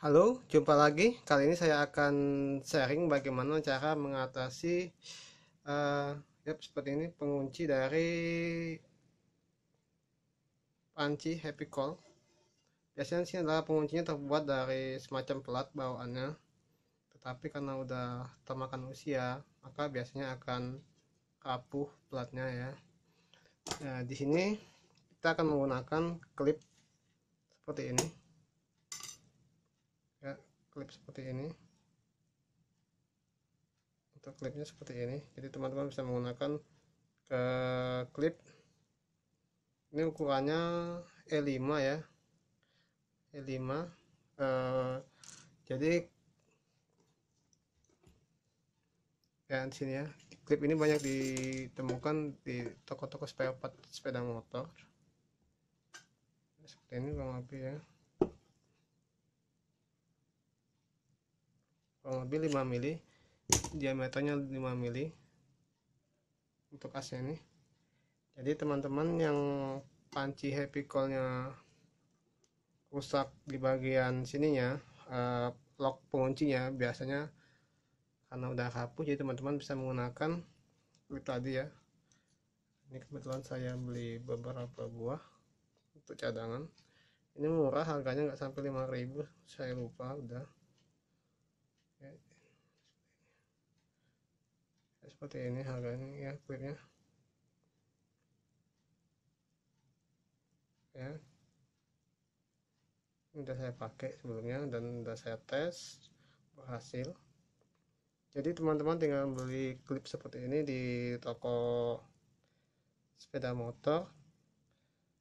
Halo, jumpa lagi. Kali ini saya akan sharing bagaimana cara mengatasi uh, eh, yep, seperti ini pengunci dari panci Happy Call. Biasanya sih adalah penguncinya terbuat dari semacam pelat bawaannya. Tetapi karena udah termakan usia, maka biasanya akan rapuh pelatnya ya. Nah, di sini kita akan menggunakan klip seperti ini klip seperti ini untuk klipnya seperti ini jadi teman-teman bisa menggunakan ke eh, klip ini ukurannya E5 ya E5 eh, jadi ya di sini ya klip ini banyak ditemukan di toko-toko sepeda motor seperti ini kurang lebih ya lebih 5 mili diameternya 5 mili untuk asnya ini jadi teman-teman yang panci happy callnya rusak di bagian sininya eh, lock penguncinya biasanya karena udah hapus jadi teman-teman bisa menggunakan itu tadi ya ini kebetulan saya beli beberapa buah untuk cadangan ini murah harganya nggak sampai 5000 saya lupa udah seperti ini harganya ya kuitnya ya ini udah saya pakai sebelumnya dan udah saya tes berhasil jadi teman-teman tinggal beli klip seperti ini di toko sepeda motor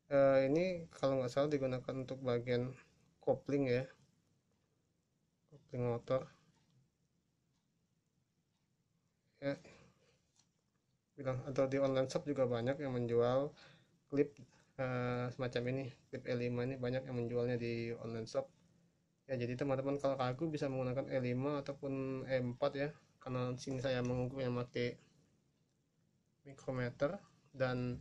e, ini kalau nggak salah digunakan untuk bagian kopling ya kopling motor ya bilang atau di online shop juga banyak yang menjual klip uh, eh, semacam ini klip E5 ini banyak yang menjualnya di online shop ya jadi teman-teman kalau kaku bisa menggunakan E5 ataupun E4 ya karena sini saya mengukur yang pakai mikrometer dan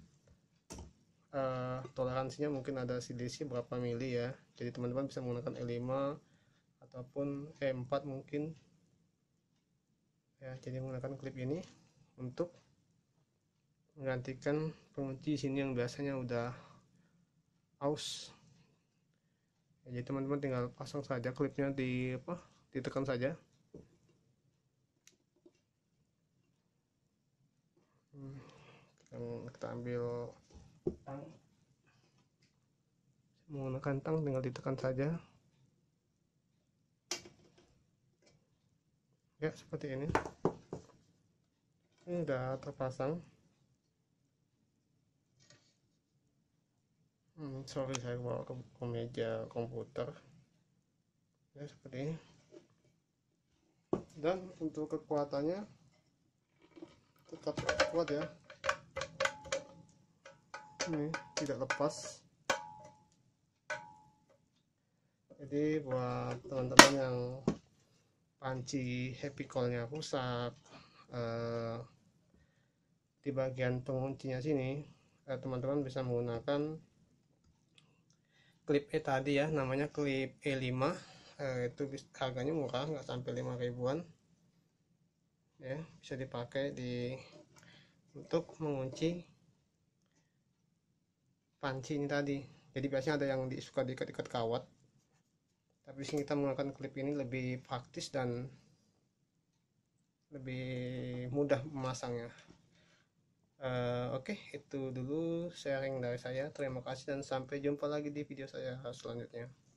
uh, toleransinya mungkin ada CDC berapa mili ya jadi teman-teman bisa menggunakan E5 ataupun E4 mungkin ya jadi menggunakan klip ini untuk menggantikan pengunci sini yang biasanya udah aus jadi teman-teman tinggal pasang saja klipnya di apa ditekan saja hmm, kita ambil tang menggunakan tang tinggal ditekan saja ya seperti ini ini udah terpasang hmm, sorry saya bawa ke, ke meja komputer ya seperti ini dan untuk kekuatannya tetap kuat ya ini tidak lepas jadi buat teman-teman yang panci happy callnya rusak eh, di bagian penguncinya sini eh, teman-teman eh, teman -teman bisa menggunakan klip E tadi ya namanya klip E5 eh, itu harganya murah nggak sampai 5 ribuan ya bisa dipakai di untuk mengunci panci ini tadi jadi biasanya ada yang disuka suka diikat-ikat kawat tapi sini kita menggunakan klip ini lebih praktis dan lebih mudah memasangnya Oke, itu dulu sharing dari saya. Terima kasih dan sampai jumpa lagi di video saya selanjutnya.